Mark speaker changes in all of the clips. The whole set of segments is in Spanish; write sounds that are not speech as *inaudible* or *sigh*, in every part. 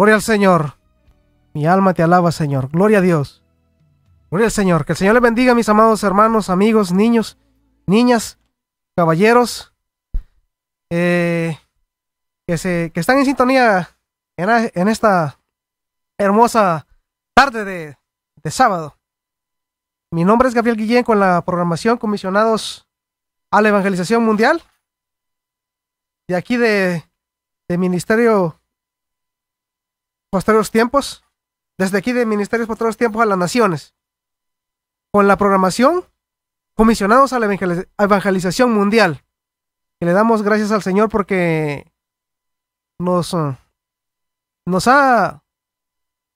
Speaker 1: Gloria al Señor. Mi alma te alaba, Señor. Gloria a Dios. Gloria al Señor. Que el Señor le bendiga, mis amados hermanos, amigos, niños, niñas, caballeros, eh, que, se, que están en sintonía en, esta hermosa tarde de, sábado. Mi nombre es Gabriel Guillén con la programación Comisionados a la Evangelización Mundial. De aquí de, de Ministerio posteriores Tiempos, desde aquí de Ministerios posteriores Tiempos a las Naciones, con la programación Comisionados a la Evangelización Mundial. Que le damos gracias al Señor porque nos, eh, nos ha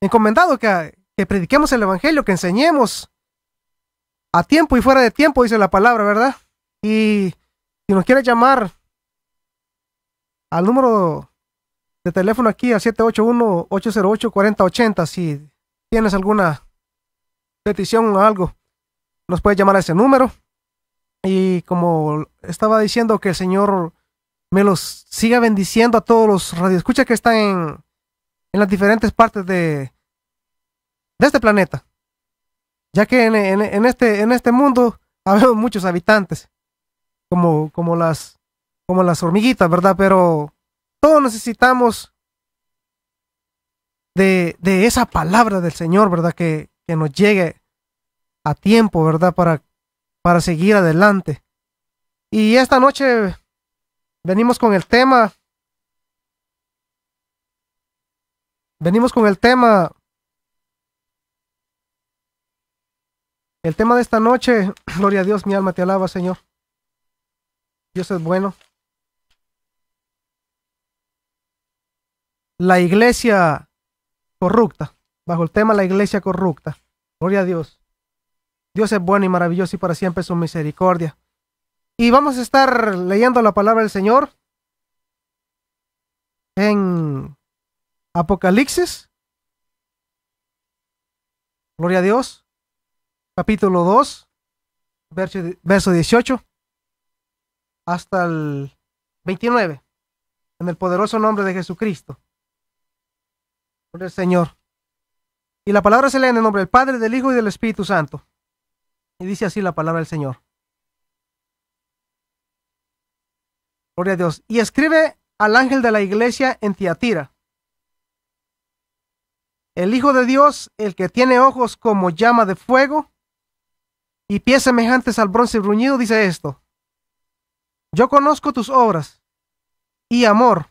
Speaker 1: encomendado que, que prediquemos el Evangelio, que enseñemos a tiempo y fuera de tiempo, dice la palabra, ¿verdad? Y si nos quiere llamar al número de teléfono aquí al 781-808-4080. Si tienes alguna petición o algo, nos puedes llamar a ese número. Y como estaba diciendo, que el Señor me los siga bendiciendo a todos los radioescuchas que están en, en las diferentes partes de, de este planeta. Ya que en, este, en este mundo *laughs* habemos muchos habitantes, como, como, las, como las hormiguitas, ¿verdad? Pero todos necesitamos de, esa palabra del Señor, ¿verdad? Que, nos llegue a tiempo, ¿verdad? para seguir adelante. Y esta noche venimos con el tema. Venimos con el tema. El tema de esta noche, *clears throat* gloria a Dios, mi alma te alaba, Señor. Dios es bueno. la iglesia corrupta, bajo el tema la iglesia corrupta. Gloria a Dios. Dios es bueno y maravilloso y para siempre su misericordia. Y vamos a estar leyendo la palabra del Señor en Apocalipsis. Gloria a Dios. Capítulo 2, verso 18 hasta el 29. En el poderoso nombre de Jesucristo por el Señor. Y la palabra se lee en el nombre del Padre, del Hijo y del Espíritu Santo. Y dice así la palabra del Señor. Gloria a Dios. Y escribe al ángel de la iglesia en Tiatira. El Hijo de Dios, el que tiene ojos como llama de fuego y pies semejantes al bronce bruñido, dice esto. Yo conozco tus obras y amor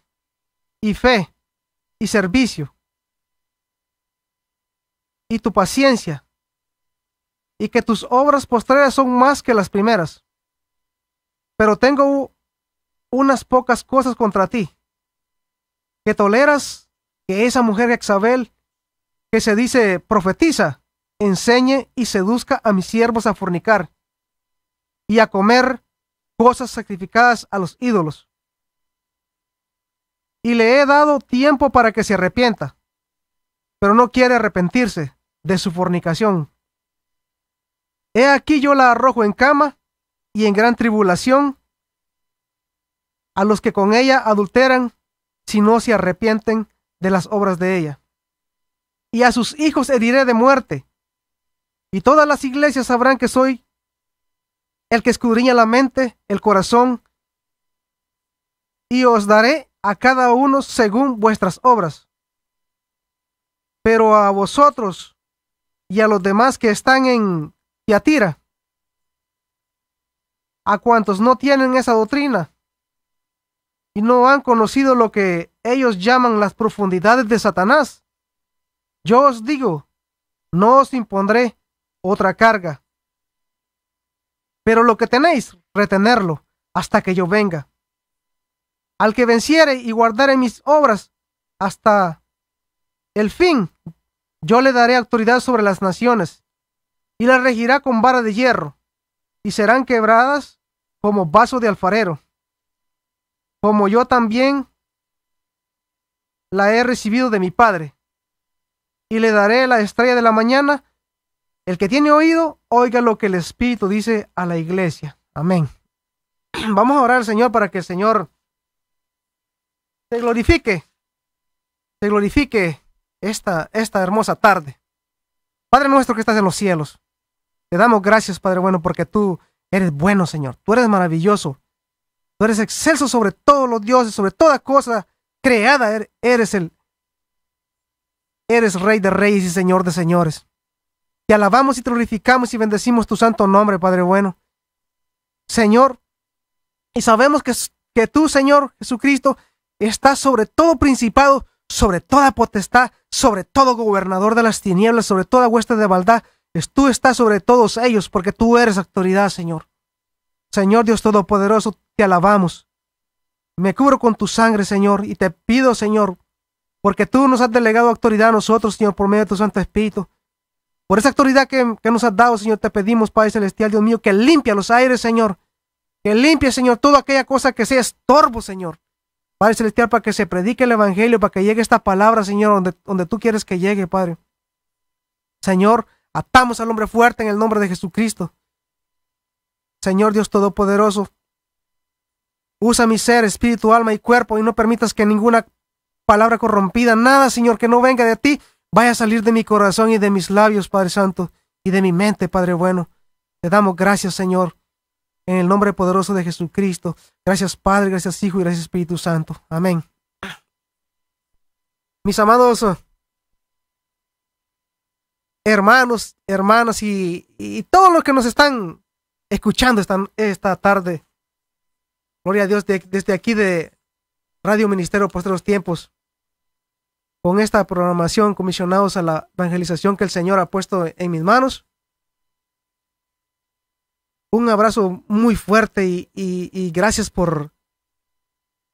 Speaker 1: y fe y servicio y tu paciencia, y que tus obras postreras son más que las primeras. Pero tengo unas pocas cosas contra ti, que toleras que esa mujer Exabel, que se dice profetiza, enseñe y seduzca a mis siervos a fornicar y a comer cosas sacrificadas a los ídolos. Y le he dado tiempo para que se arrepienta, pero no quiere arrepentirse de su fornicación. He aquí yo la arrojo en cama y en gran tribulación a los que con ella adulteran si no se arrepienten de las obras de ella. Y a sus hijos heriré de muerte. Y todas las iglesias sabrán que soy el que escudriña la mente, el corazón, y os daré a cada uno según vuestras obras. Pero a vosotros, y a los demás que están en Yatira, a cuantos no tienen esa doctrina y no han conocido lo que ellos llaman las profundidades de Satanás. Yo os digo, no os impondré otra carga. Pero lo que tenéis, retenerlo hasta que yo venga. Al que venciere y guardare mis obras hasta el fin, yo le daré autoridad sobre las naciones, y las regirá con vara de hierro, y serán quebradas como vaso de alfarero, como yo también la he recibido de mi Padre. Y le daré la estrella de la mañana. El que tiene oído, oiga lo que el Espíritu dice a la iglesia. Amén. *clears throat* Vamos a orar al Señor para que el Señor se glorifique, se glorifique esta, esta hermosa tarde. Padre nuestro que estás en los cielos, te damos gracias, Padre bueno, porque tú eres bueno, Señor. Tú eres maravilloso. Tú eres excelso sobre todos los dioses, sobre toda cosa creada. Er, eres el. Eres Rey de Reyes y Señor de Señores. Te alabamos y te glorificamos y bendecimos tu santo nombre, Padre bueno. Señor, y sabemos que, que tú, Señor Jesucristo, estás sobre todo principado, sobre toda potestad, sobre todo gobernador de las tinieblas, sobre toda hueste de maldad. Tú estás sobre todos ellos porque tú eres autoridad, Señor. Señor Dios Todopoderoso, te alabamos. Me cubro con tu sangre, Señor, y te pido, Señor, porque tú nos has delegado autoridad a nosotros, Señor, por medio de tu Santo Espíritu. Por esa autoridad que, que, nos has dado, Señor, te pedimos, Padre Celestial, Dios mío, que limpia los aires, Señor. Que limpie, Señor, toda aquella cosa que sea estorbo, Señor. Padre Celestial, para que se predique el Evangelio, para que llegue esta palabra, Señor, donde, donde tú quieres que llegue, Padre. Señor, atamos al hombre fuerte en el nombre de Jesucristo. Señor Dios Todopoderoso, usa mi ser, espíritu, alma y cuerpo y no permitas que ninguna palabra corrompida, nada, Señor, que no venga de ti, vaya a salir de mi corazón y de mis labios, Padre Santo, y de mi mente, Padre bueno. Te damos gracias, Señor. En el nombre poderoso de Jesucristo. Gracias Padre, gracias Hijo y gracias Espíritu Santo. Amén. Mis amados eh, hermanos, hermanas y, todos los que nos están escuchando esta, tarde. Gloria a Dios desde aquí de Radio Ministerio Postre Tiempos. Con esta programación comisionados a la evangelización que el Señor ha puesto en mis manos un abrazo muy fuerte y, gracias por,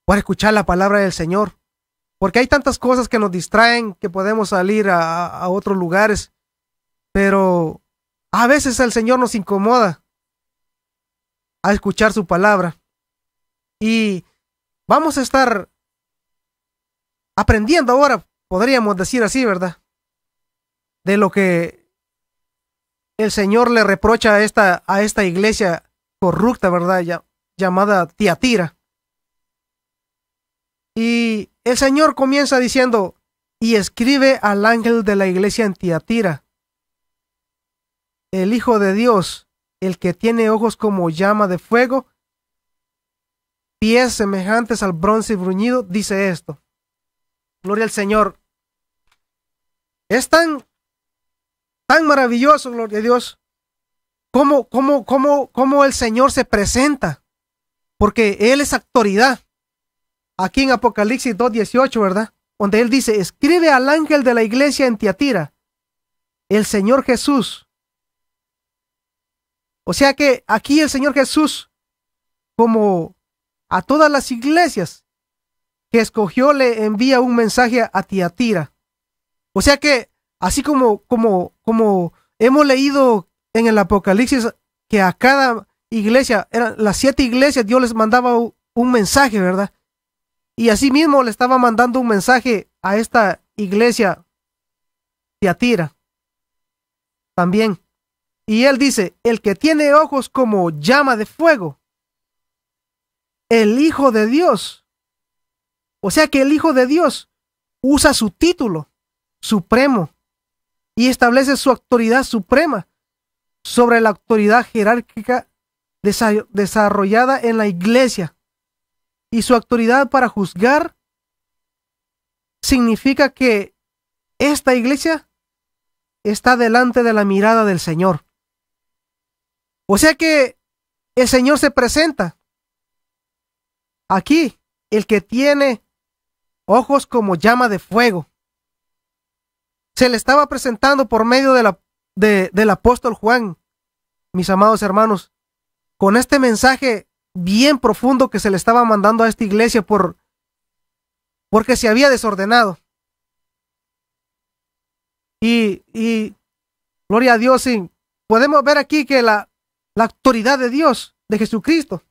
Speaker 1: por escuchar la palabra del Señor. Porque hay tantas cosas que nos distraen, que podemos salir a, a otros lugares, pero a veces el Señor nos incomoda a escuchar su palabra. Y vamos a estar aprendiendo ahora, podríamos decir así, ¿verdad? De lo que el Señor le reprocha a esta, a esta iglesia corrupta, ¿verdad? llamada Tiatira. Y el Señor comienza diciendo, y escribe al ángel de la iglesia en Tiatira, el Hijo de Dios, el que tiene ojos como llama de fuego, pies semejantes al bronce bruñido, dice esto. Gloria al Señor. Están... Tan maravilloso, gloria a Dios. Cómo, cómo, cómo, cómo el Señor se presenta. Porque Él es autoridad. Aquí en Apocalipsis 2.18, ¿verdad? Donde Él dice, escribe al ángel de la iglesia en Tiatira, el Señor Jesús. O sea que aquí el Señor Jesús, como a todas las iglesias que escogió, le envía un mensaje a Tiatira. O sea que Así como, como, como hemos leído en el Apocalipsis que a cada iglesia, eran las siete iglesias, Dios les mandaba un mensaje, ¿verdad? Y así mismo le estaba mandando un mensaje a esta iglesia de Atira también. Y él dice, el que tiene ojos como llama de fuego, el Hijo de Dios. O sea que el Hijo de Dios usa su título supremo y establece su autoridad suprema sobre la autoridad jerárquica desarrollada en la iglesia. Y su autoridad para juzgar significa que esta iglesia está delante de la mirada del Señor. O sea que el Señor se presenta. Aquí, el que tiene ojos como llama de fuego se le estaba presentando por medio de la, de, del apóstol Juan, mis amados hermanos, con este mensaje bien profundo que se le estaba mandando a esta iglesia por, porque se había desordenado. Y, y gloria a Dios, podemos ver aquí que la, la autoridad de Dios, de Jesucristo,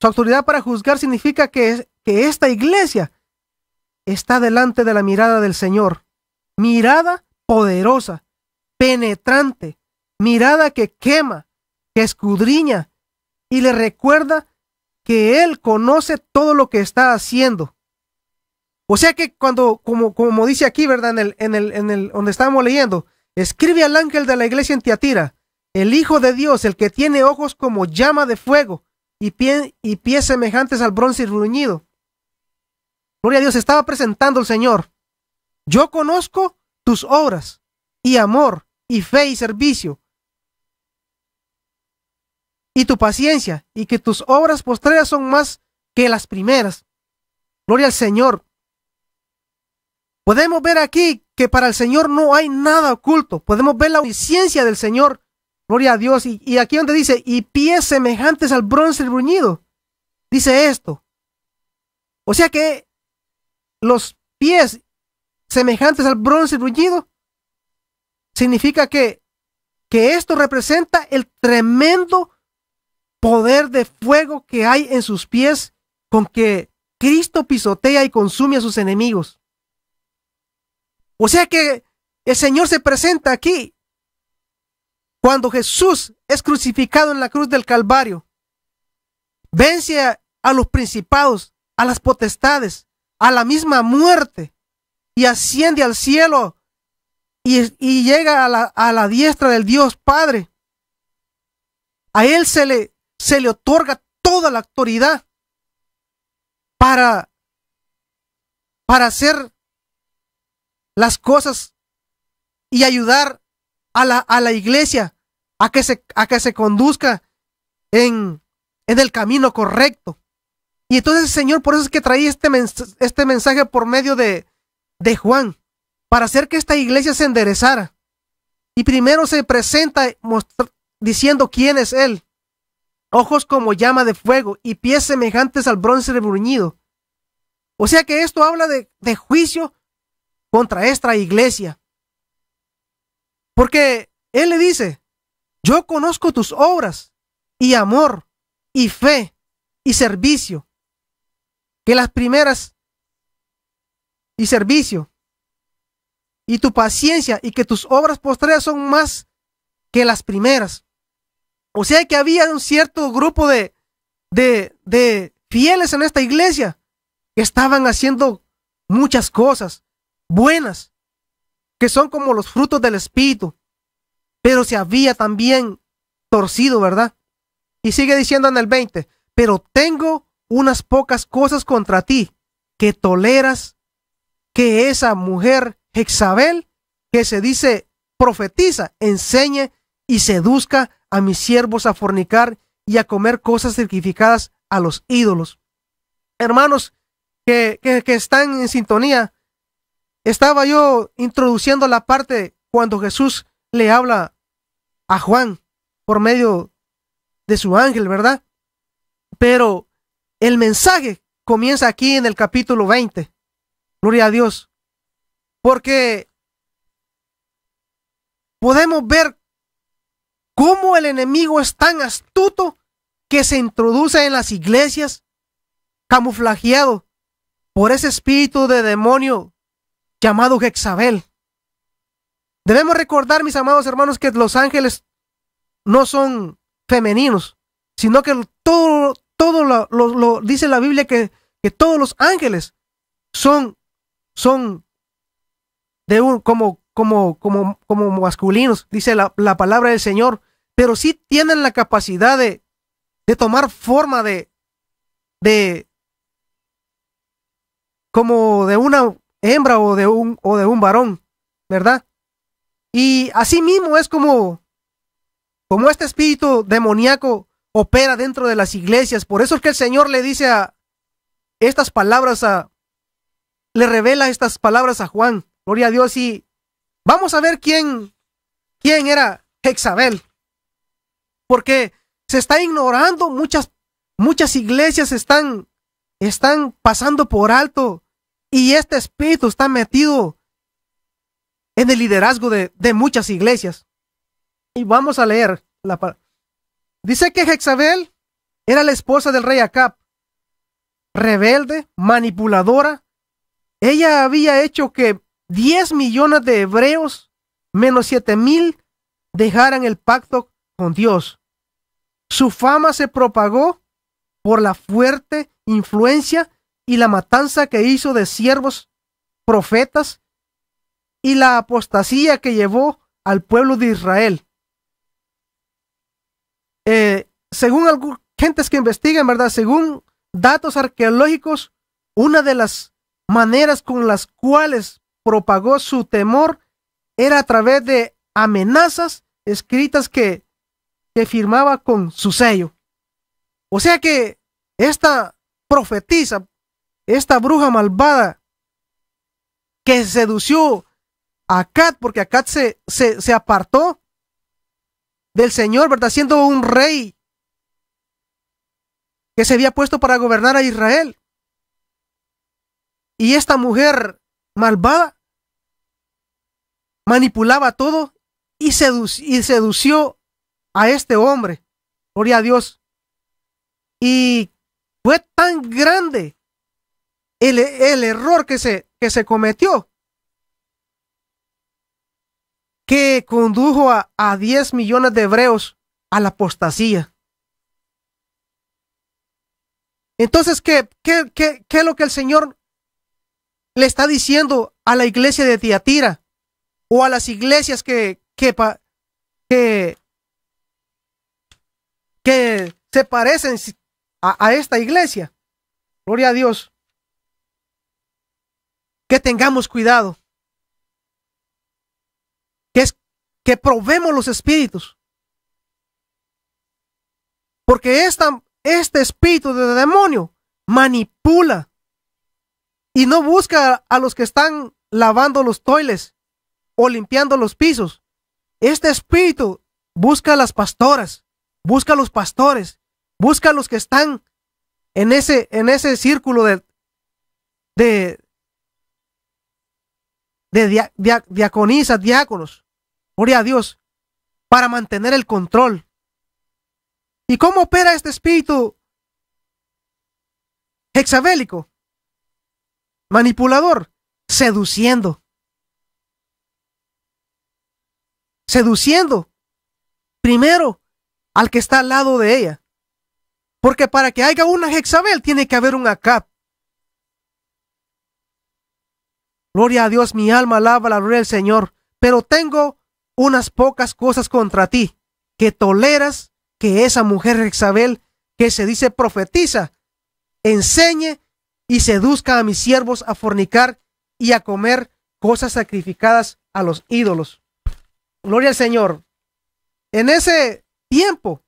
Speaker 1: su autoridad para juzgar significa que, que esta iglesia está delante de la mirada del Señor. Mirada poderosa, penetrante, mirada que quema, que escudriña y le recuerda que Él conoce todo lo que está haciendo. O sea que cuando, como, como dice aquí, ¿verdad? En el, en el, en el, donde estábamos leyendo, escribe al ángel de la iglesia en Tiatira, el Hijo de Dios, el que tiene ojos como llama de fuego y, pie, y pies semejantes al bronce ruñido Gloria a Dios, estaba presentando el Señor. Yo conozco tus obras y amor y fe y servicio y tu paciencia y que tus obras postreras son más que las primeras. Gloria al Señor. Podemos ver aquí que para el Señor no hay nada oculto. Podemos ver la omnisciencia del Señor. Gloria a Dios. Y, y aquí donde dice, y pies semejantes al bronce bruñido. Dice esto. O sea que los pies semejantes al bronce rullido, significa que, que esto representa el tremendo poder de fuego que hay en sus pies con que Cristo pisotea y consume a sus enemigos. O sea que el Señor se presenta aquí cuando Jesús es crucificado en la cruz del Calvario. Vence a los principados, a las potestades, a la misma muerte y asciende al cielo y, llega a la, a la, diestra del Dios Padre. A Él se le, se le otorga toda la autoridad para, para hacer las cosas y ayudar a la, a la iglesia a que, se, a que se conduzca en, en el camino correcto. Y entonces el Señor, por eso es que traía este, este mensaje por medio de, de Juan, para hacer que esta iglesia se enderezara. Y primero se presenta diciendo quién es Él. Ojos como llama de fuego y pies semejantes al bronce bruñido. O sea que esto habla de juicio contra esta iglesia. Porque Él le dice, yo conozco tus obras y amor y fe y servicio las primeras y servicio y tu paciencia y que tus obras postreras son más que las primeras. O sea que había un cierto grupo de, de, de fieles en esta iglesia que estaban haciendo muchas cosas buenas, que son como los frutos del Espíritu, pero se había también torcido, ¿verdad? Y sigue diciendo en el 20, pero tengo unas pocas cosas contra ti que toleras que esa mujer Jezabel, que se dice profetiza, enseñe y seduzca a mis siervos a fornicar y a comer cosas certificadas a los ídolos. Hermanos que, que, que están en sintonía, estaba yo introduciendo la parte cuando Jesús le habla a Juan por medio de su ángel, ¿verdad? Pero el mensaje comienza aquí en el capítulo 20. Gloria a Dios. Porque podemos ver cómo el enemigo es tan astuto que se introduce en las iglesias camuflajeado por ese espíritu de demonio llamado Jexabel. Debemos recordar, mis amados hermanos, que los ángeles no son femeninos, sino que todo, todo lo, dice la Biblia que, todos los ángeles son, son de un, como, como, como, como masculinos, dice la, palabra del Señor, pero sí tienen la capacidad de, tomar forma de, de, como de una hembra o de un, o de un varón, ¿verdad? Y así mismo es como, como este espíritu demoníaco opera dentro de las iglesias. Por eso es que el Señor le dice a estas palabras a le revela estas palabras a Juan. Gloria a Dios y vamos a ver quién quién era Hexabel, Porque se está ignorando muchas muchas iglesias están están pasando por alto y este espíritu está metido en el liderazgo de, de muchas iglesias. Y vamos a leer la, Dice que Jezabel era la esposa del rey Acab, rebelde, manipuladora. Ella había hecho que 10 millones de hebreos menos 7 mil dejaran el pacto con Dios. Su fama se propagó por la fuerte influencia y la matanza que hizo de siervos, profetas y la apostasía que llevó al pueblo de Israel. Eh, según algunas gentes que investigan, ¿verdad? Según datos arqueológicos, una de las maneras con las cuales propagó su temor era a través de amenazas escritas que, firmaba con su sello. O sea que esta profetisa, esta bruja malvada que sedució a Kat, porque Kat se, se apartó del Señor, ¿verdad? Siendo un rey que se había puesto para gobernar a Israel. Y esta mujer malvada manipulaba todo y, y sedució a este hombre. Gloria a Dios. Y fue tan grande el, e-, el error que se, que se cometió que condujo a, 10 millones de hebreos a la apostasía. Entonces, ¿qué, qué, qué, qué es lo que el Señor le está diciendo a la iglesia de Tiatira o a las iglesias que, que, que, que se parecen a esta iglesia? Gloria a Dios. Que tengamos cuidado. que probemos los espíritus. Porque esta, este espíritu de demonio manipula y no busca a los que están lavando los toiles o limpiando los pisos. Este espíritu busca a las pastoras, busca a los pastores, busca a los que están en ese, en ese círculo de, de, de diáconos gloria a Dios, para mantener el control. ¿Y cómo opera este espíritu hexabélico? Manipulador, seduciendo. Seduciendo. Primero, al que está al lado de ella. Porque para que haya una hexabel tiene que haber un acap. Gloria a Dios, mi alma alaba la gloria del Señor. Pero tengo unas pocas cosas contra ti, que toleras que esa mujer Rexabel, que se dice profetiza, enseñe y seduzca a mis siervos a fornicar y a comer cosas sacrificadas a los ídolos. Gloria al Señor. En ese tiempo,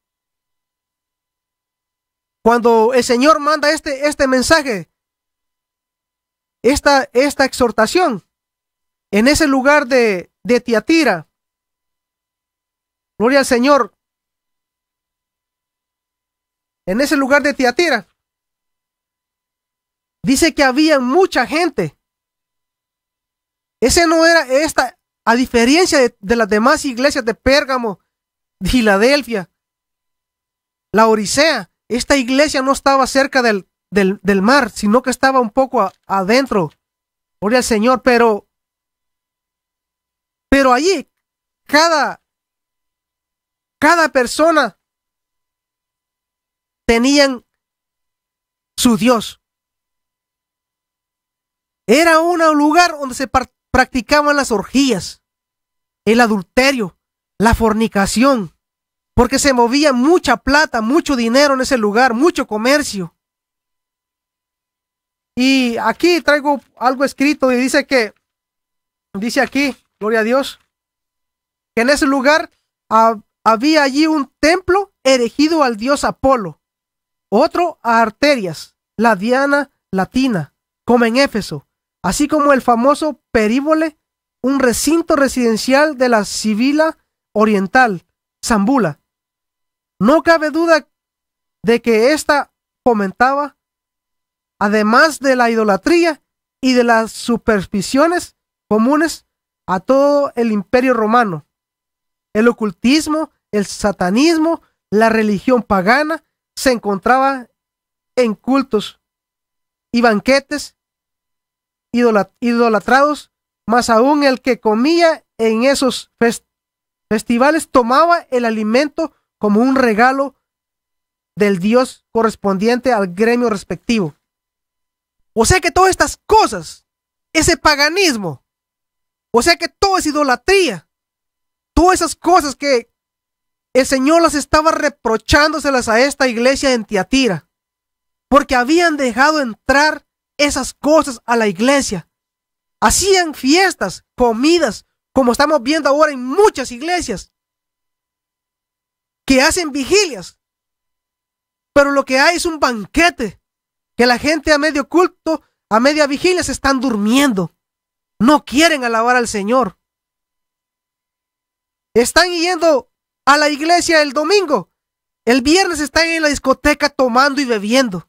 Speaker 1: cuando el Señor manda este, este mensaje, esta, esta exhortación, en ese lugar de, de Tiatira, Gloria al Señor. En ese lugar de Tiatira. Dice que había mucha gente. Ese no era esta, a diferencia de, las demás iglesias de Pérgamo, Filadelfia, la Orisea. Esta iglesia no estaba cerca del, mar, sino que estaba un poco adentro. Gloria al Señor, pero, pero allí cada cada persona tenían su Dios. Era un lugar donde se practicaban las orgías, el adulterio, la fornicación, porque se movía mucha plata, mucho dinero en ese lugar, mucho comercio. Y aquí traigo algo escrito y dice que, dice aquí, gloria a Dios, que en ese lugar ah, había allí un templo erigido al dios Apolo, otro a Arterias, la diana latina, como en Éfeso, así como el famoso Períbole, un recinto residencial de la Sibila oriental, Zambula. No cabe duda de que ésta fomentaba, además de la idolatría y de las supersticiones comunes, a todo el imperio romano. El ocultismo, el satanismo, la religión pagana se encontraba en cultos y banquetes idolatrados, más aún el que comía en esos festivales tomaba el alimento como un regalo del dios correspondiente al gremio respectivo. O sea que todas estas cosas, ese paganismo, o sea que todo es idolatría, Todas esas cosas que el Señor las estaba reprochándoselas a esta iglesia en Tiatira, porque habían dejado entrar esas cosas a la iglesia. Hacían fiestas, comidas, como estamos viendo ahora en muchas iglesias, que hacen vigilias. Pero lo que hay es un banquete, que la gente a medio culto, a media vigilia se están durmiendo. No quieren alabar al Señor. Están yendo a la iglesia el domingo. El viernes están en la discoteca tomando y bebiendo.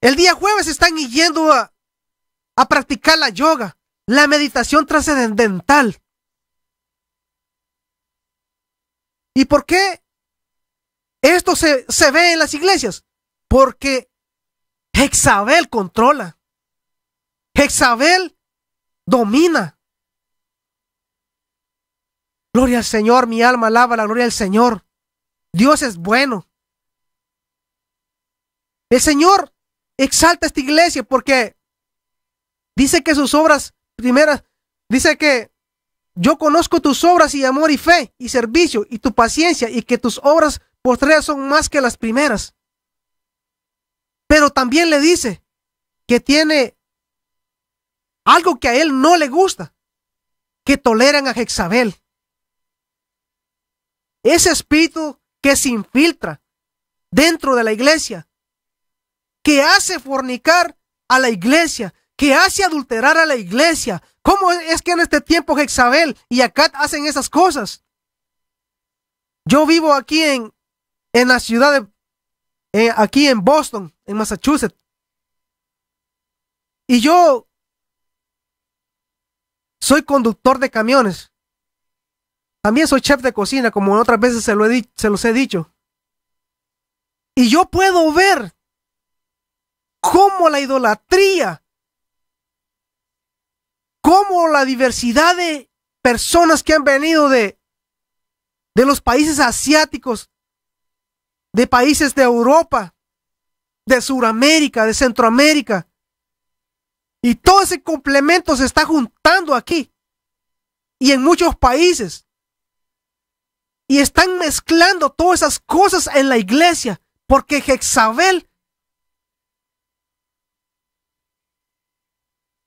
Speaker 1: El día jueves están yendo a, practicar la yoga, la meditación trascendental. ¿Y por qué esto se, se ve en las iglesias? Porque Hexabel controla. Hexabel domina. Gloria al Señor, mi alma alaba la gloria del Señor. Dios es bueno. El Señor exalta esta iglesia porque dice que sus obras primeras, dice que yo conozco tus obras y amor y fe y servicio y tu paciencia y que tus obras postreras son más que las primeras. Pero también le dice que tiene algo que a él no le gusta, que toleran a Jezabel. Ese espíritu que se infiltra dentro de la iglesia, que hace fornicar a la iglesia, que hace adulterar a la iglesia. ¿Cómo es que en este tiempo Jezabel y Acat hacen esas cosas? Yo vivo aquí en, en la ciudad de, eh, aquí en Boston, en Massachusetts. Y yo soy conductor de camiones. También soy chef de cocina, como en otras veces se, lo he, se los he dicho. Y yo puedo ver cómo la idolatría, cómo la diversidad de personas que han venido de, de los países asiáticos, de países de Europa, de Sudamérica, de Centroamérica, y todo ese complemento se está juntando aquí y en muchos países. Y están mezclando todas esas cosas en la iglesia porque Jezabel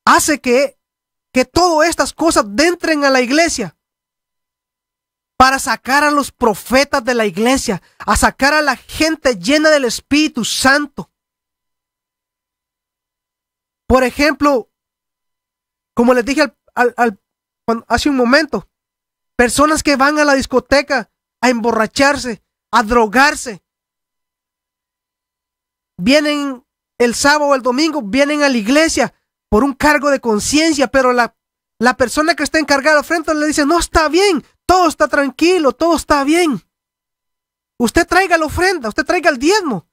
Speaker 1: hace que, que todas estas cosas entren a la iglesia para sacar a los profetas de la iglesia, a sacar a la gente llena del Espíritu Santo. Por ejemplo, como les dije al, hace un momento, personas que van a la discoteca a emborracharse, a drogarse, vienen el sábado o el domingo, vienen a la iglesia por un cargo de conciencia, pero la, persona que está encargada ofrenda le dice, no está bien, todo está tranquilo, todo está bien. Usted traiga la ofrenda, usted traiga el diezmo.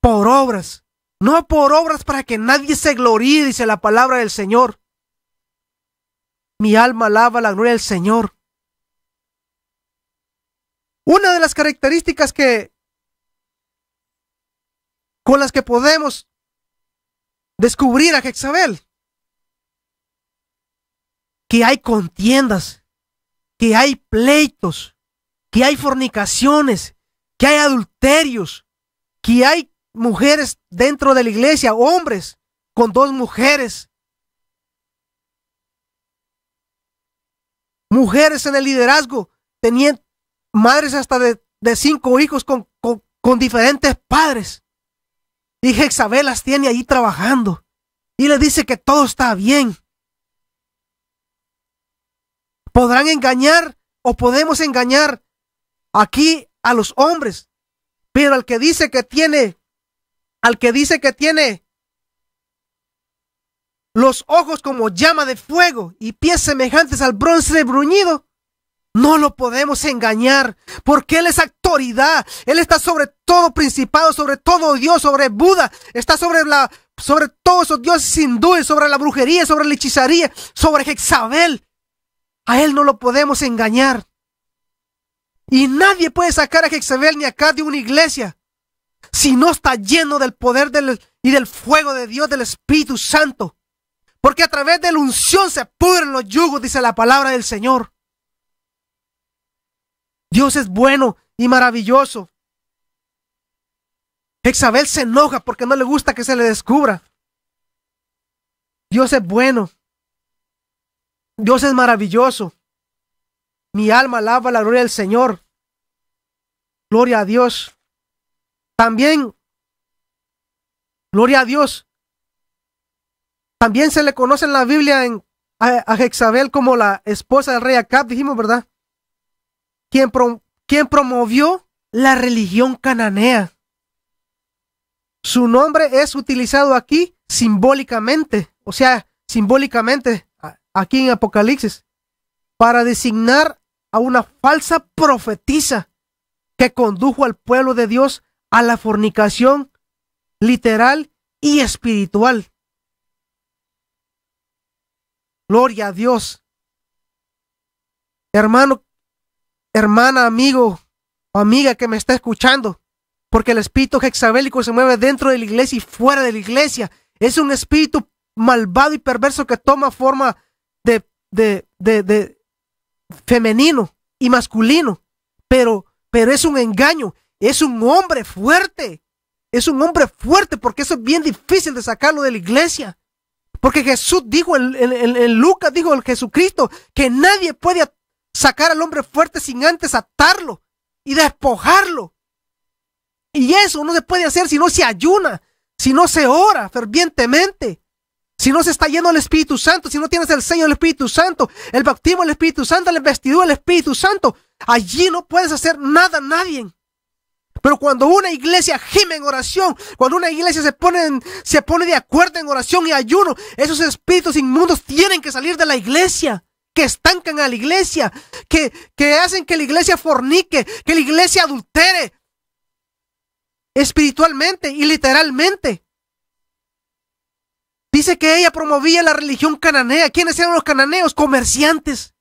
Speaker 1: Por obras. No por obras para que nadie se gloríe, dice la palabra del Señor. Mi alma alaba la gloria del Señor. Una de las características que con las que podemos descubrir a Jezabel que hay contiendas, que hay pleitos, que hay fornicaciones, que hay adulterios, que hay mujeres dentro de la iglesia, hombres con dos mujeres. Mujeres en el liderazgo tenían madres hasta de, cinco hijos con, diferentes padres. Y Jexabel las tiene ahí trabajando. Y le dice que todo está bien. Podrán engañar o podemos engañar aquí a los hombres. Pero al que dice que tiene al que dice que tiene los ojos como llama de fuego y pies semejantes al bronce bruñido. No lo podemos engañar, porque Él es autoridad. Él está sobre todo principado, sobre todo Dios, sobre Buda. Está sobre, la, sobre todos esos dioses hindúes, sobre la brujería, sobre la hechicería, sobre Jezabel. A Él no lo podemos engañar. Y nadie puede sacar a Jezabel ni acá de una iglesia si no está lleno del poder y del fuego de Dios, del Espíritu Santo. Porque a través de la unción se pudren los yugos, dice la palabra del Señor. Dios es bueno y maravilloso. Exabel se enoja porque no le gusta que se le descubra. Dios es bueno. Dios es maravilloso. Mi alma alaba la gloria del Señor. Gloria a Dios. También, gloria a Dios, también se le conoce en la Biblia en, a, Jezabel como la esposa del rey Acab, dijimos, ¿verdad? Quien, quien promovió la religión cananea. Su nombre es utilizado aquí simbólicamente, o sea, simbólicamente aquí en Apocalipsis, para designar a una falsa profetisa que condujo al pueblo de Dios a la fornicación literal y espiritual. Gloria a Dios. Hermano, hermana, amigo o amiga que me está escuchando, porque el espíritu hexabélico se mueve dentro de la iglesia y fuera de la iglesia. Es un espíritu malvado y perverso que toma forma de, de, de, de femenino y masculino, pero, pero es un engaño, es un hombre fuerte. Es un hombre fuerte porque eso es bien difícil de sacarlo de la iglesia. Porque Jesús dijo, en, Lucas dijo el Jesucristo, que nadie puede sacar al hombre fuerte sin antes atarlo y despojarlo. Y eso no se puede hacer si no se ayuna, si no se ora fervientemente, si no se está yendo el Espíritu Santo, si no tienes el sello del Espíritu Santo, el bautismo del Espíritu Santo, el vestido del Espíritu Santo. Allí no puedes hacer nada nadie. Pero cuando una iglesia gime en oración, cuando una iglesia se pone, se pone de acuerdo en oración y ayuno, esos espíritus inmundos tienen que salir de la iglesia, que estancan a la iglesia, que, que hacen que la iglesia fornique, que la iglesia adultere espiritualmente y literalmente. Dice que ella promovía la religión cananea. ¿Quiénes eran los cananeos? Comerciantes.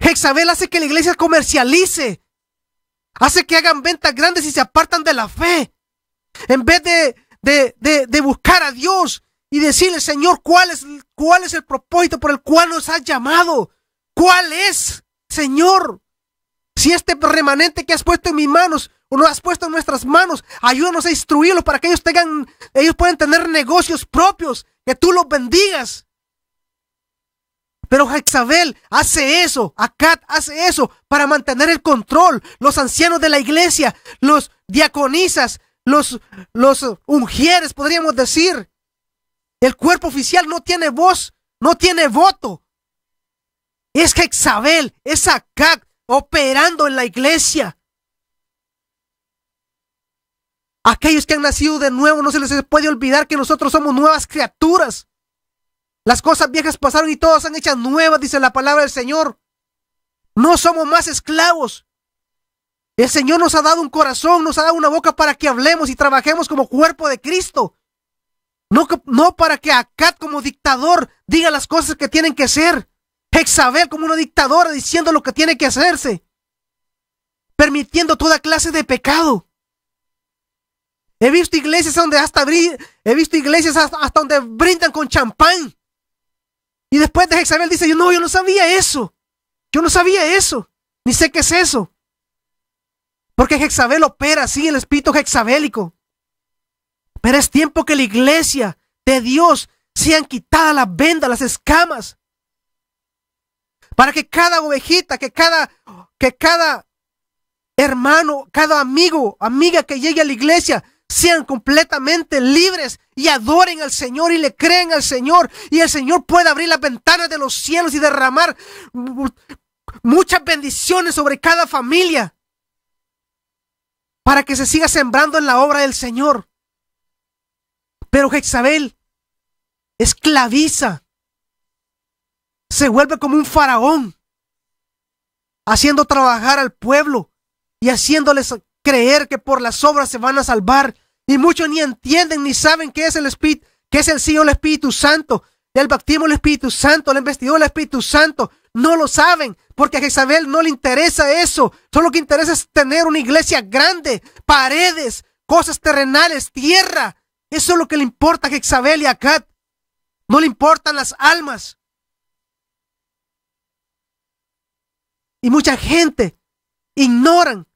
Speaker 1: Exabel hace que la iglesia comercialice hace que hagan ventas grandes y se apartan de la fe. En vez de, de, de, buscar a Dios y decirle, Señor, ¿cuál es, ¿cuál es el propósito por el cual nos has llamado? ¿Cuál es, Señor? Si este remanente que has puesto en mis manos o no has puesto en nuestras manos, ayúdanos a instruirlos para que ellos tengan, ellos puedan tener negocios propios, que tú los bendigas. Pero Jezabel hace eso, Acat hace eso para mantener el control. Los ancianos de la iglesia, los diaconisas, los, los ungieres, podríamos decir. El cuerpo oficial no tiene voz, no tiene voto. Es Jezabel, es Acat operando en la iglesia. Aquellos que han nacido de nuevo, no se les puede olvidar que nosotros somos nuevas criaturas. Las cosas viejas pasaron y todas han hechas nuevas, dice la palabra del Señor. No somos más esclavos. El Señor nos ha dado un corazón, nos ha dado una boca para que hablemos y trabajemos como cuerpo de Cristo. No, no para que Acat como dictador diga las cosas que tienen que ser. Hexabel como una dictadora diciendo lo que tiene que hacerse. Permitiendo toda clase de pecado. He visto iglesias donde hasta he visto iglesias hasta donde brindan con champán. Y después de Jezabel dice, yo no, yo no sabía eso. Yo no sabía eso. Ni sé qué es eso. Porque Jezabel opera así el espíritu hexabélico, Pero es tiempo que la iglesia de Dios sean quitadas las vendas, las escamas. Para que cada ovejita, que cada, que cada hermano, cada amigo, amiga que llegue a la iglesia sean completamente libres y adoren al Señor y le creen al Señor y el Señor puede abrir las ventanas de los cielos y derramar muchas bendiciones sobre cada familia para que se siga sembrando en la obra del Señor. Pero Jezabel esclaviza, se vuelve como un faraón, haciendo trabajar al pueblo y haciéndoles creer que por las obras se van a salvar. Y muchos ni entienden ni saben qué es el Espíritu, qué es el sí el Espíritu Santo, el bautismo el Espíritu Santo, la investidura el Espíritu Santo. No lo saben, porque a Jezabel no le interesa eso. Solo lo que interesa es tener una iglesia grande, paredes, cosas terrenales, tierra. Eso es lo que le importa a Jezabel y a Kat. No le importan las almas. Y mucha gente ignoran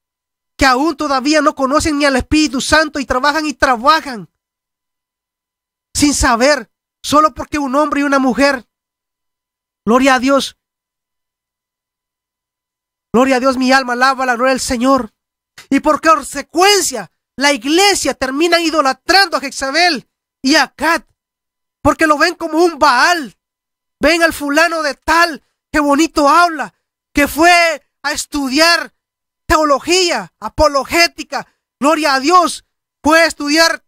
Speaker 1: que aún todavía no conocen ni al Espíritu Santo y trabajan y trabajan sin saber, solo porque un hombre y una mujer. Gloria a Dios. Gloria a Dios, mi alma alaba la gloria del Señor. Y por consecuencia, la iglesia termina idolatrando a Jezabel y a Cat, porque lo ven como un Baal. Ven al fulano de tal, que bonito habla, que fue a estudiar teología, apologética, gloria a Dios. Puede estudiar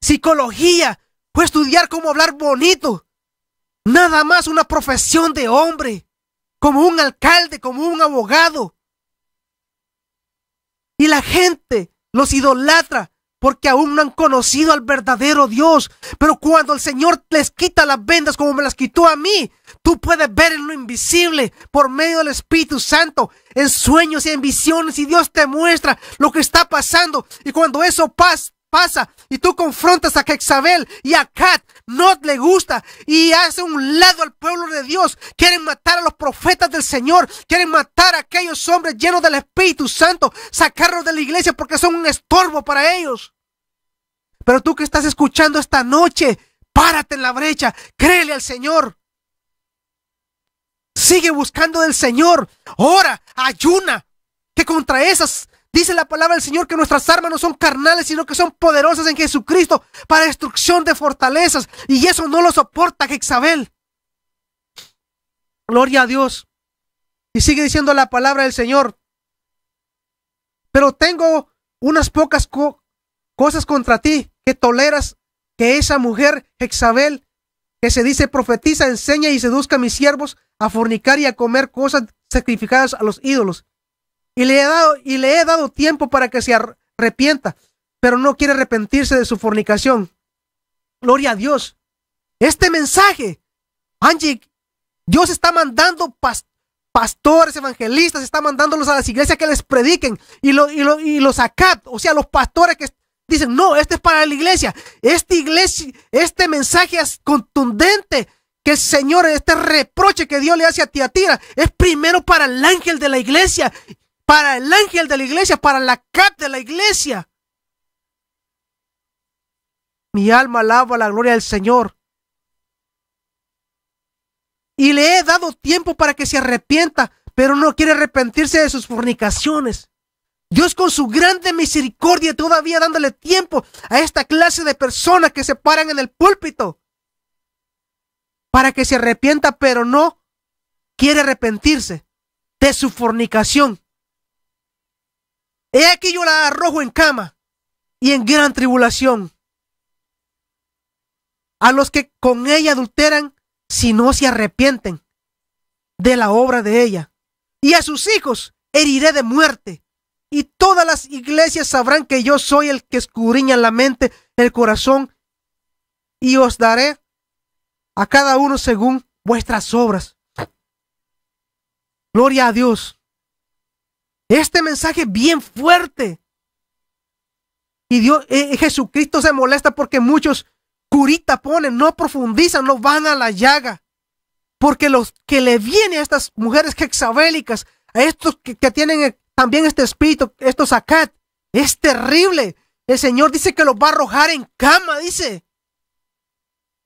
Speaker 1: psicología, puede estudiar cómo hablar bonito. Nada más una profesión de hombre, como un alcalde, como un abogado. Y la gente los idolatra porque aún no han conocido al verdadero Dios. Pero cuando el Señor les quita las vendas como me las quitó a mí, tú puedes ver en lo invisible por medio del Espíritu Santo, en sueños y en visiones, y Dios te muestra lo que está pasando. Y cuando eso pasa, pasa y tú confrontas a Isabel y a Kat no le gusta y hace un lado al pueblo de Dios. Quieren matar a los profetas del Señor, quieren matar a aquellos hombres llenos del Espíritu Santo, sacarlos de la iglesia porque son un estorbo para ellos. Pero tú que estás escuchando esta noche, párate en la brecha, créele al Señor. Sigue buscando del Señor, ora, ayuna, que contra esas, dice la palabra del Señor, que nuestras armas no son carnales, sino que son poderosas en Jesucristo para destrucción de fortalezas. Y eso no lo soporta Jexabel. Gloria a Dios. Y sigue diciendo la palabra del Señor. Pero tengo unas pocas cosas contra ti, que toleras que esa mujer, Hexabel, que se dice profetiza, enseña y seduzca a mis siervos a fornicar y a comer cosas sacrificadas a los ídolos. Y le he dado, y le he dado tiempo para que se arrepienta, pero no quiere arrepentirse de su fornicación. Gloria a Dios. Este mensaje, Angie, Dios está mandando pastores evangelistas, está mandándolos a las iglesias que les prediquen. Y, lo, y, los acat, o sea, los pastores que, Dicen, no, este es para la iglesia. Este iglesia, este mensaje es contundente que el Señor, este reproche que Dios le hace a Tiatira, es primero para el ángel de la iglesia, para el ángel de la iglesia, para la cap de la iglesia. Mi alma alaba la gloria del Señor. Y le he dado tiempo para que se arrepienta, pero no quiere arrepentirse de sus fornicaciones. Dios con su grande misericordia todavía dándole tiempo a esta clase de personas que se paran en el púlpito para que se arrepienta, pero no quiere arrepentirse de su fornicación. He aquí yo la arrojo en cama y en gran tribulación. A los que con ella adulteran si no se arrepienten de la obra de ella. Y a sus hijos heriré de muerte y todas las iglesias sabrán que yo soy el que escudriña la mente, el corazón, y os daré a cada uno según vuestras obras. Gloria a Dios. Este mensaje bien fuerte. Y Dios, eh, eh, Jesucristo se molesta porque muchos curita ponen, no profundizan, no van a la llaga. Porque los que le viene a estas mujeres hexabélicas, a estos que, que tienen también este espíritu, estos acá es terrible. El Señor dice que los va a arrojar en cama, dice.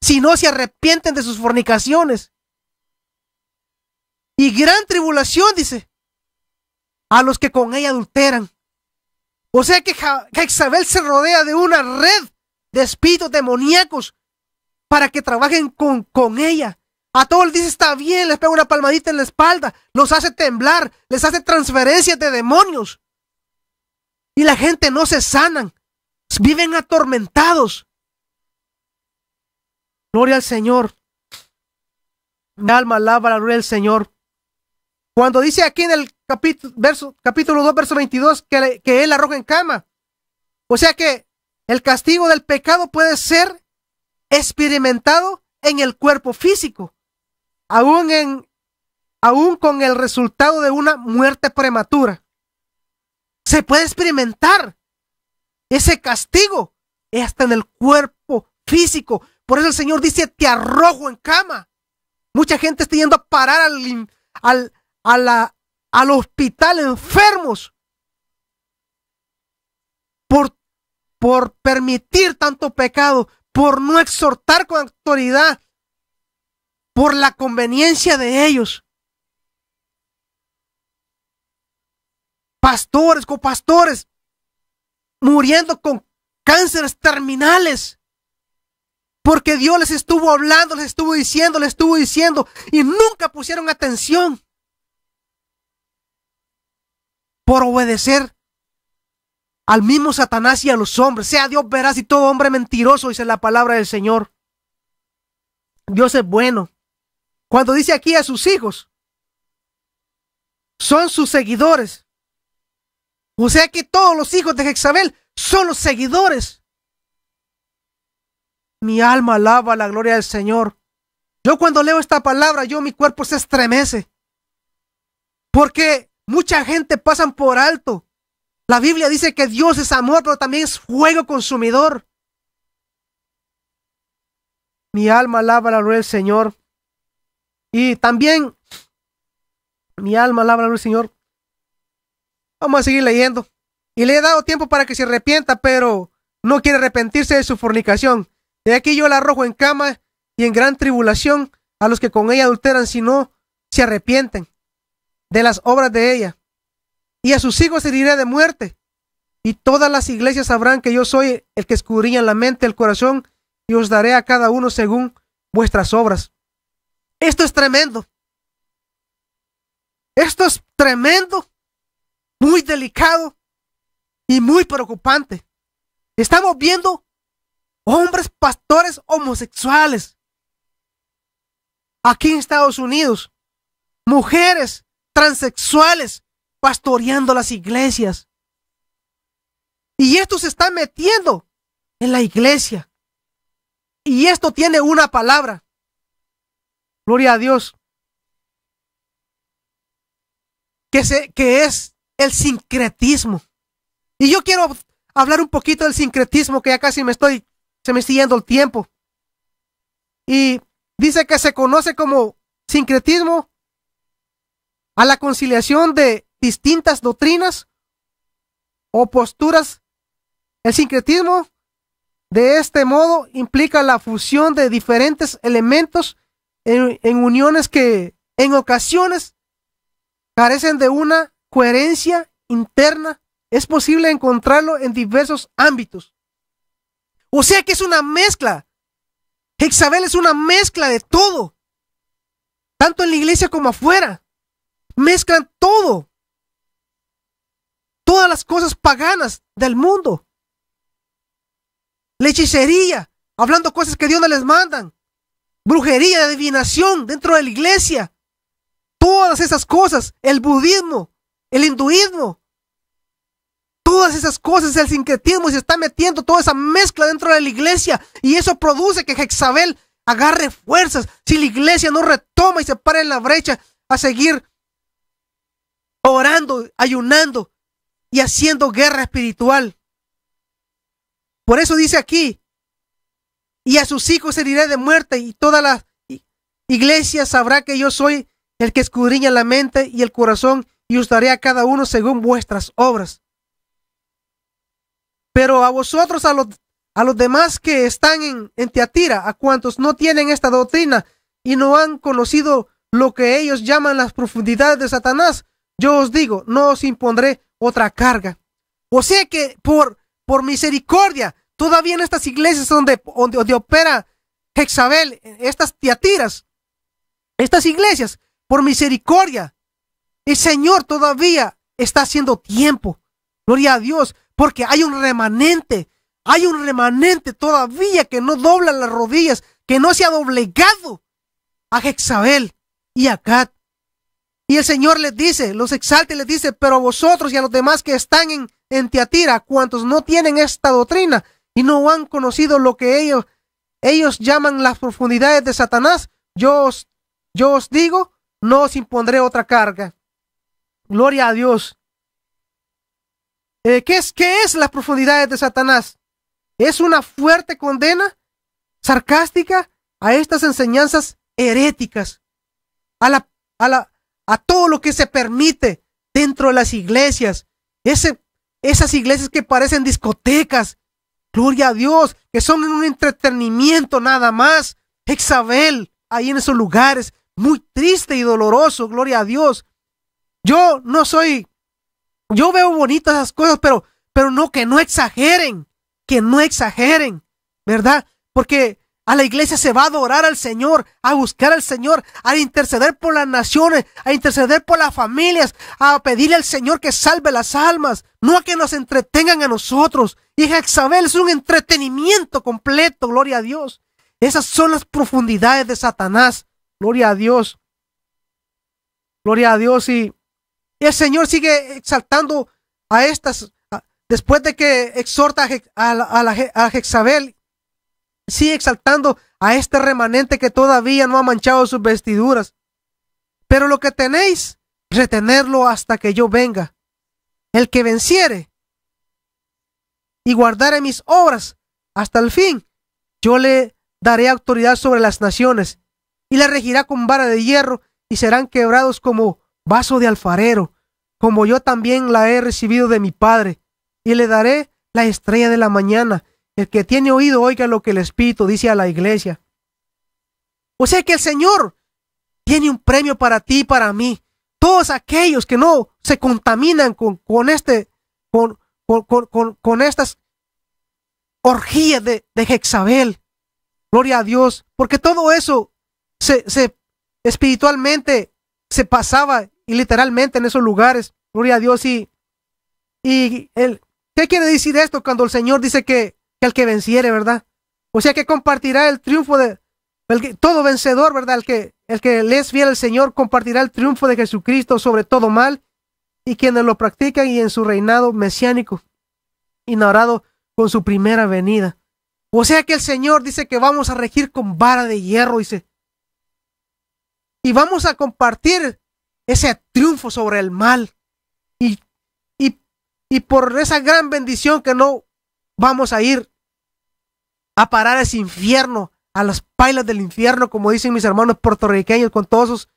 Speaker 1: Si no se arrepienten de sus fornicaciones. Y gran tribulación, dice, a los que con ella adulteran. O sea que Isabel se rodea de una red de espíritus demoníacos para que trabajen con, con ella. A todos les dice está bien, les pega una palmadita en la espalda, los hace temblar, les hace transferencias de demonios. Y la gente no se sanan, viven atormentados. Gloria al Señor. Mi alma alaba la gloria del Señor. Cuando dice aquí en el capítulo, verso, capítulo 2, verso 22, que, que él arroja en cama. O sea que el castigo del pecado puede ser experimentado en el cuerpo físico aún, en, aún con el resultado de una muerte prematura. Se puede experimentar ese castigo eh, hasta en el cuerpo físico. Por eso el Señor dice, te arrojo en cama. Mucha gente está yendo a parar al, al, al hospital enfermos por, por permitir tanto pecado, por no exhortar con autoridad, por la conveniencia de ellos. Pastores, copastores, muriendo con cánceres terminales. Porque Dios les estuvo hablando, les estuvo diciendo, les estuvo diciendo y nunca pusieron atención. Por obedecer al mismo Satanás y a los hombres. Sea Dios verás y todo hombre mentiroso, dice la palabra del Señor. Dios es bueno. Cuando dice aquí a sus hijos, son sus seguidores. O sea que todos los hijos de Jezabel son los seguidores. Mi alma alaba la gloria del Señor. Yo cuando leo esta palabra, yo mi cuerpo se estremece. Porque mucha gente pasa por alto. La Biblia dice que Dios es amor, pero también es fuego consumidor. Mi alma alaba la gloria del Señor. Y también, mi alma alaba al Señor. Vamos a seguir leyendo. Y le he dado tiempo para que se arrepienta, pero no quiere arrepentirse de su fornicación. De aquí yo la arrojo en cama y en gran tribulación a los que con ella adulteran, si no se arrepienten de las obras de ella. Y a sus hijos heriré de muerte. Y todas las iglesias sabrán que yo soy el que escudriña la mente, el corazón, y os daré a cada uno según vuestras obras. Esto es tremendo. Esto es tremendo, muy delicado y muy preocupante. Estamos viendo hombres pastores homosexuales aquí en Estados Unidos, mujeres transexuales pastoreando las iglesias. Y esto se está metiendo en la iglesia. Y esto tiene una palabra. Gloria a Dios. Que, se, que es el sincretismo. Y yo quiero hablar un poquito del sincretismo, que ya casi me estoy, se me está yendo el tiempo. Y dice que se conoce como sincretismo a la conciliación de distintas doctrinas o posturas. El sincretismo, de este modo, implica la fusión de diferentes elementos en, uniones que en ocasiones carecen de una coherencia interna, es posible encontrarlo en diversos ámbitos. O sea que es una mezcla. Isabel es una mezcla de todo, tanto en la iglesia como afuera. Mezclan todo, todas las cosas paganas del mundo. lechicería, hechicería, hablando cosas que Dios no les mandan brujería, adivinación dentro de la iglesia. Todas esas cosas, el budismo, el hinduismo, todas esas cosas, el sincretismo, se está metiendo toda esa mezcla dentro de la iglesia y eso produce que Jexabel agarre fuerzas si la iglesia no retoma y se para en la brecha a seguir orando, ayunando y haciendo guerra espiritual. Por eso dice aquí, y a sus hijos heriré de muerte, y toda la iglesia sabrá que yo soy el que escudriña la mente y el corazón, y usaré a cada uno según vuestras obras. Pero a vosotros, a los, a los demás que están en, en Teatira, a cuantos no tienen esta doctrina y no han conocido lo que ellos llaman las profundidades de Satanás, yo os digo, no os impondré otra carga. O sea que por, por misericordia, Todavía en estas iglesias donde, opera Jexabel, estas tiatiras, estas iglesias, por misericordia, el Señor todavía está haciendo tiempo. Gloria a Dios, porque hay un remanente, hay un remanente todavía que no dobla las rodillas, que no se ha doblegado a Jexabel y a Cat. Y el Señor les dice, los exalta y les dice, pero a vosotros y a los demás que están en, en Tiatira, cuantos no tienen esta doctrina, y no han conocido lo que ellos, ellos llaman las profundidades de Satanás, yo os, yo os digo, no os impondré otra carga. Gloria a Dios. Eh, ¿qué, es, ¿Qué es las profundidades de Satanás? Es una fuerte condena sarcástica a estas enseñanzas heréticas, a, la, a, la, a todo lo que se permite dentro de las iglesias, esas iglesias que parecen discotecas, Gloria a Dios, que son un entretenimiento nada más. Exabel, ahí en esos lugares, muy triste y doloroso, gloria a Dios. Yo no soy, yo veo bonitas esas cosas, pero, pero no, que no exageren, que no exageren, ¿verdad? Porque a la iglesia se va a adorar al Señor, a buscar al Señor, a interceder por las naciones, a interceder por las familias, a pedirle al Señor que salve las almas, no a que nos entretengan a nosotros. Y Jezabel es un entretenimiento completo, gloria a Dios. Esas son las profundidades de Satanás, gloria a Dios. Gloria a Dios. Y el Señor sigue exaltando a estas, después de que exhorta a, Jexabel sigue exaltando a este remanente que todavía no ha manchado sus vestiduras. Pero lo que tenéis, retenerlo hasta que yo venga. El que venciere y guardare mis obras hasta el fin, yo le daré autoridad sobre las naciones y la regirá con vara de hierro y serán quebrados como vaso de alfarero, como yo también la he recibido de mi Padre, y le daré la estrella de la mañana el que tiene oído, oiga lo que el Espíritu dice a la iglesia. O sea que el Señor tiene un premio para ti y para mí. Todos aquellos que no se contaminan con, este, con, estas orgías de, de Gloria a Dios. Porque todo eso se, espiritualmente se pasaba y literalmente en esos lugares. Gloria a Dios. Y, y el, ¿qué quiere decir esto cuando el Señor dice que que que venciere, ¿verdad? O sea que compartirá el triunfo de todo vencedor, ¿verdad? El que, el que les fiel al Señor compartirá el triunfo de Jesucristo sobre todo mal y quienes lo practican y en su reinado mesiánico, inaugurado con su primera venida. O sea que el Señor dice que vamos a regir con vara de hierro, dice. Y vamos a compartir ese triunfo sobre el mal. Y, y, y por esa gran bendición que no vamos a ir a parar ese infierno, a las pailas del infierno, como dicen mis hermanos puertorriqueños, con todos sus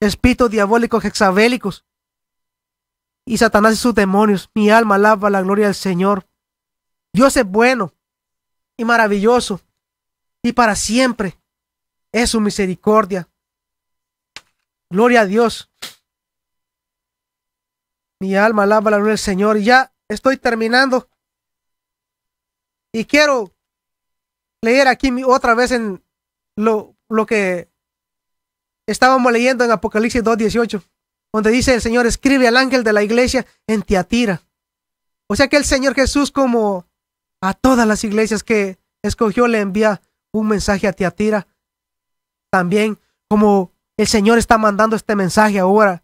Speaker 1: espíritus diabólicos hexabélicos. Y Satanás y sus demonios. Mi alma alaba la gloria del Señor. Dios es bueno y maravilloso. Y para siempre es su misericordia. Gloria a Dios. Mi alma alaba la gloria del Señor. Y ya estoy terminando. Y quiero leer aquí otra vez en lo, lo que estábamos leyendo en Apocalipsis 2.18, donde dice el Señor, escribe al ángel de la iglesia en Tiatira. O sea que el Señor Jesús, como a todas las iglesias que escogió, le envía un mensaje a Tiatira. También como el Señor está mandando este mensaje ahora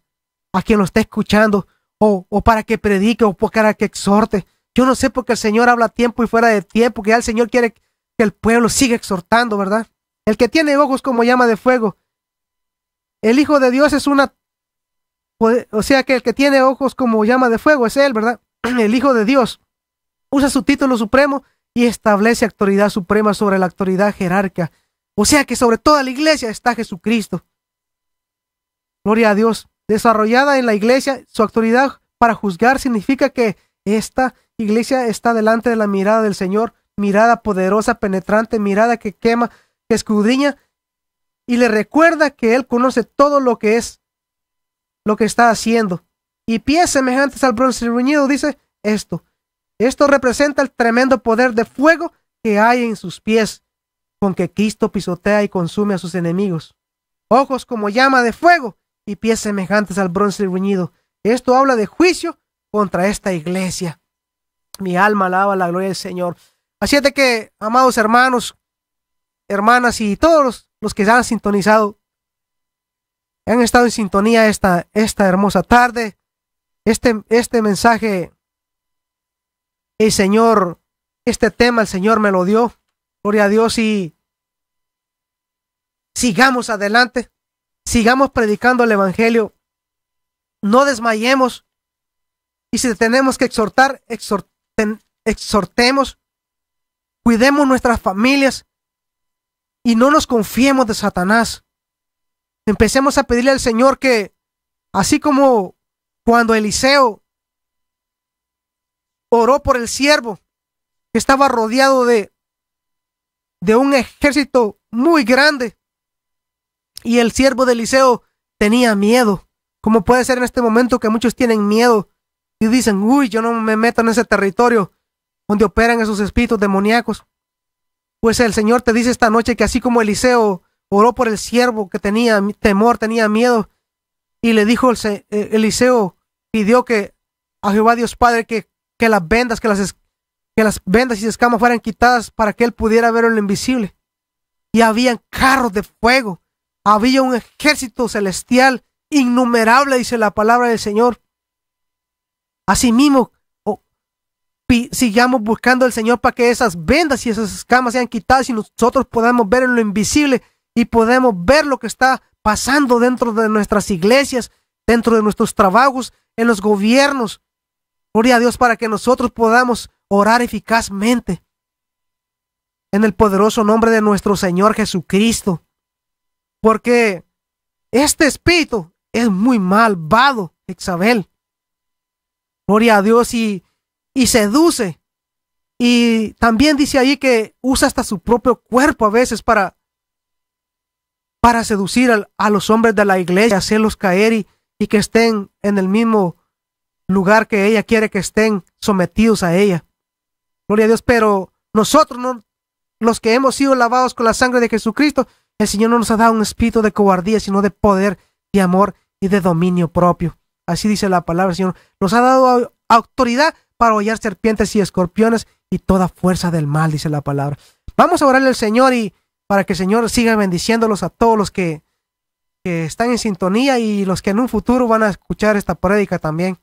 Speaker 1: a quien lo está escuchando, o, o para que predique, o para que exhorte, yo no sé por qué el Señor habla tiempo y fuera de tiempo, que ya el Señor quiere que el pueblo siga exhortando, ¿verdad? El que tiene ojos como llama de fuego. El Hijo de Dios es una... Pues, o sea que el que tiene ojos como llama de fuego es Él, ¿verdad? *clears throat* El Hijo de Dios usa su título supremo y establece autoridad suprema sobre la autoridad jerárquica. O sea que sobre toda la iglesia está Jesucristo. Gloria a Dios. Desarrollada en la iglesia, su autoridad para juzgar significa que esta Iglesia está delante de la mirada del Señor, mirada poderosa, penetrante, mirada que quema, que escudriña y le recuerda que Él conoce todo lo que es, lo que está haciendo. Y pies semejantes al bronce ruñido, dice esto. Esto representa el tremendo poder de fuego que hay en sus pies, con que Cristo pisotea y consume a sus enemigos. Ojos como llama de fuego y pies semejantes al bronce ruñido. Esto habla de juicio contra esta iglesia. Mi alma alaba la gloria del Señor. Así es de que, amados hermanos, hermanas y todos los, que se han sintonizado, han estado en sintonía esta, esta hermosa tarde. Este, este mensaje, el Señor, este tema el Señor me lo dio. Gloria a Dios y sigamos adelante, sigamos predicando el Evangelio, no desmayemos y si tenemos que exhortar, exhortar exhortemos, cuidemos nuestras familias y no nos confiemos de Satanás. Empecemos a pedirle al Señor que, así como cuando Eliseo oró por el siervo, que estaba rodeado de, de un ejército muy grande, y el siervo de Eliseo tenía miedo, como puede ser en este momento que muchos tienen miedo y dicen, uy, yo no me meto en ese territorio donde operan esos espíritus demoníacos. Pues el Señor te dice esta noche que así como Eliseo oró por el siervo que tenía temor, tenía miedo, y le dijo el eh, Eliseo, pidió que a Jehová Dios Padre que, las vendas, que las, que las vendas y escamas fueran quitadas para que él pudiera ver lo invisible. Y habían carros de fuego, había un ejército celestial innumerable, dice la palabra del Señor. Asimismo, sigamos buscando al Señor para que esas vendas y esas escamas sean quitadas y nosotros podamos ver en lo invisible y podemos ver lo que está pasando dentro de nuestras iglesias, dentro de nuestros trabajos, en los gobiernos. Gloria a Dios para que nosotros podamos orar eficazmente. En el poderoso nombre de nuestro Señor Jesucristo. Porque este espíritu es muy malvado, Isabel. Gloria a Dios y, seduce. Y también dice ahí que usa hasta su propio cuerpo a veces para, para seducir a, los hombres de la iglesia, hacerlos caer y, que estén en el mismo lugar que ella quiere que estén sometidos a ella. Gloria a Dios, pero nosotros, los que hemos sido lavados con la sangre de Jesucristo, el Señor no nos ha dado un espíritu de cobardía, sino de poder, de amor y de dominio propio. Así dice la palabra Señor. Nos ha dado autoridad para hollar serpientes y escorpiones y toda fuerza del mal, dice la palabra. Vamos a orarle al Señor y para que el Señor siga bendiciéndolos a todos los que, están en sintonía y los que en un futuro van a escuchar esta prédica también.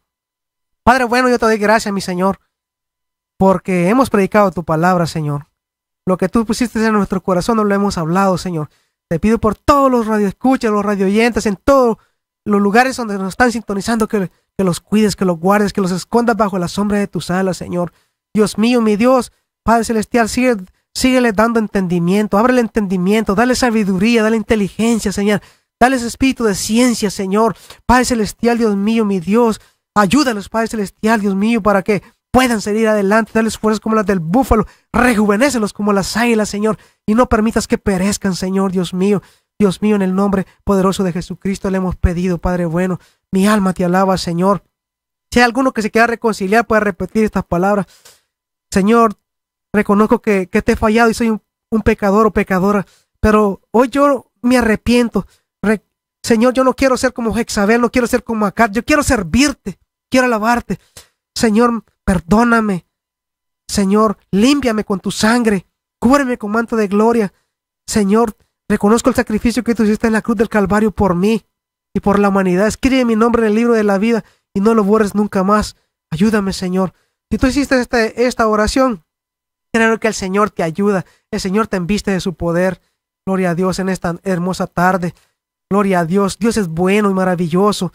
Speaker 1: Padre bueno, yo te doy gracias, mi Señor, porque hemos predicado tu palabra, Señor. Lo que tú pusiste en nuestro corazón no lo hemos hablado, Señor. Te pido por todos los radioescuchas, los radioyentes, en todo los lugares donde nos están sintonizando, que, los cuides, que los guardes, que los escondas bajo la sombra de tus alas, Señor. Dios mío, mi Dios, Padre Celestial, sigue, síguele dando entendimiento, el entendimiento, dale sabiduría, dale inteligencia, Señor. Dale ese espíritu de ciencia, Señor. Padre Celestial, Dios mío, mi Dios. Ayúdalos, Padre Celestial, Dios mío, para que puedan salir adelante. dale fuerzas como las del búfalo. Rejuvenécelos como las águilas, Señor. Y no permitas que perezcan, Señor, Dios mío. Dios mío, en el nombre poderoso de Jesucristo le hemos pedido, Padre bueno, mi alma te alaba, Señor. Si hay alguno que se quiera reconciliar, puede repetir estas palabras. Señor, reconozco que, te he fallado y soy un, pecador o pecadora, pero hoy yo me arrepiento. Señor, yo no quiero ser como Jexabel, no quiero ser como Acar, yo quiero servirte, quiero alabarte. Señor, perdóname. Señor, límpiame con tu sangre, cúbreme con manto de gloria. Señor, Reconozco el sacrificio que tú hiciste en la cruz del Calvario por mí y por la humanidad. Escribe mi nombre en el libro de la vida y no lo borres nunca más. Ayúdame, Señor. Si tú hiciste este, esta, oración, creo que el Señor te ayuda. El Señor te enviste de su poder. Gloria a Dios en esta hermosa tarde. Gloria a Dios. Dios es bueno y maravilloso.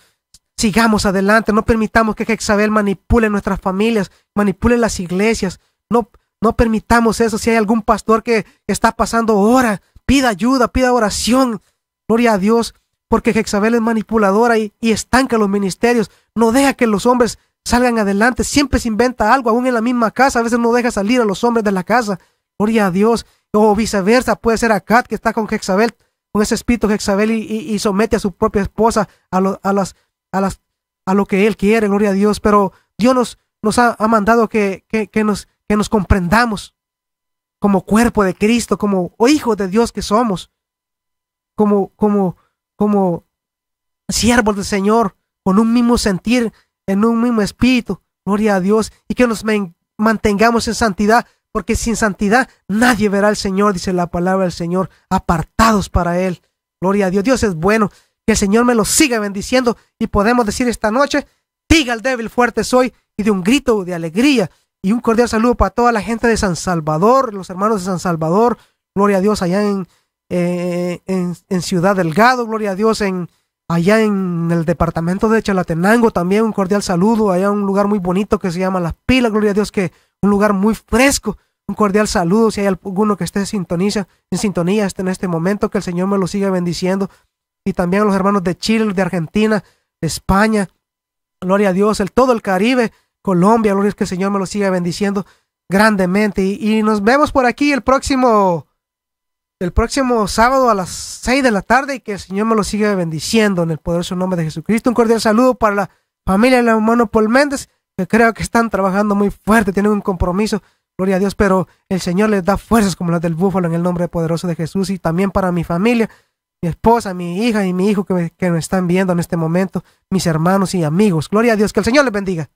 Speaker 1: Sigamos adelante. No permitamos que Jezabel manipule nuestras familias, manipule las iglesias. No, no permitamos eso. Si hay algún pastor que está pasando horas Pida ayuda, pida oración. Gloria a Dios, porque Jezabel es manipuladora y, estanca los ministerios. No deja que los hombres salgan adelante. Siempre se inventa algo, aún en la misma casa. A veces no deja salir a los hombres de la casa. Gloria a Dios. O viceversa, puede ser Acat que está con Jezabel, con ese espíritu Jezabel y, somete a su propia esposa a, lo, las, a, las, a lo que él quiere. Gloria a Dios. Pero Dios nos, nos ha, mandado que, que, que, nos, que nos comprendamos como cuerpo de Cristo, como oh, hijo de Dios que somos, como, como, como siervos del Señor, con un mismo sentir, en un mismo espíritu, gloria a Dios, y que nos mantengamos en santidad, porque sin santidad nadie verá al Señor, dice la palabra del Señor, apartados para Él. Gloria a Dios, Dios es bueno, que el Señor me lo siga bendiciendo y podemos decir esta noche, diga al débil fuerte soy, y de un grito de alegría y un cordial saludo para toda la gente de San Salvador, los hermanos de San Salvador. Gloria a Dios allá en, eh, en, Ciudad Delgado, gloria a Dios en allá en el departamento de Chalatenango también un cordial saludo, allá un lugar muy bonito que se llama Las Pilas, gloria a Dios que un lugar muy fresco, un cordial saludo si hay alguno que esté en sintonía, en sintonía este, en este momento, que el Señor me lo siga bendiciendo y también a los hermanos de Chile, de Argentina, de España, gloria a Dios, el todo el Caribe, Colombia. Gloria es que el Señor me lo siga bendiciendo grandemente. Y, nos vemos por aquí el próximo, el próximo sábado a las 6 de la tarde y que el Señor me lo siga bendiciendo en el poderoso nombre de Jesucristo. Un cordial saludo para la familia la hermano Paul Méndez, que creo que están trabajando muy fuerte, tienen un compromiso. Gloria a Dios, pero el Señor les da fuerzas como las del búfalo en el nombre poderoso de Jesús y también para mi familia, mi esposa, mi hija y mi hijo que que me están viendo en este momento, mis hermanos y amigos. Gloria a Dios, que el Señor les bendiga.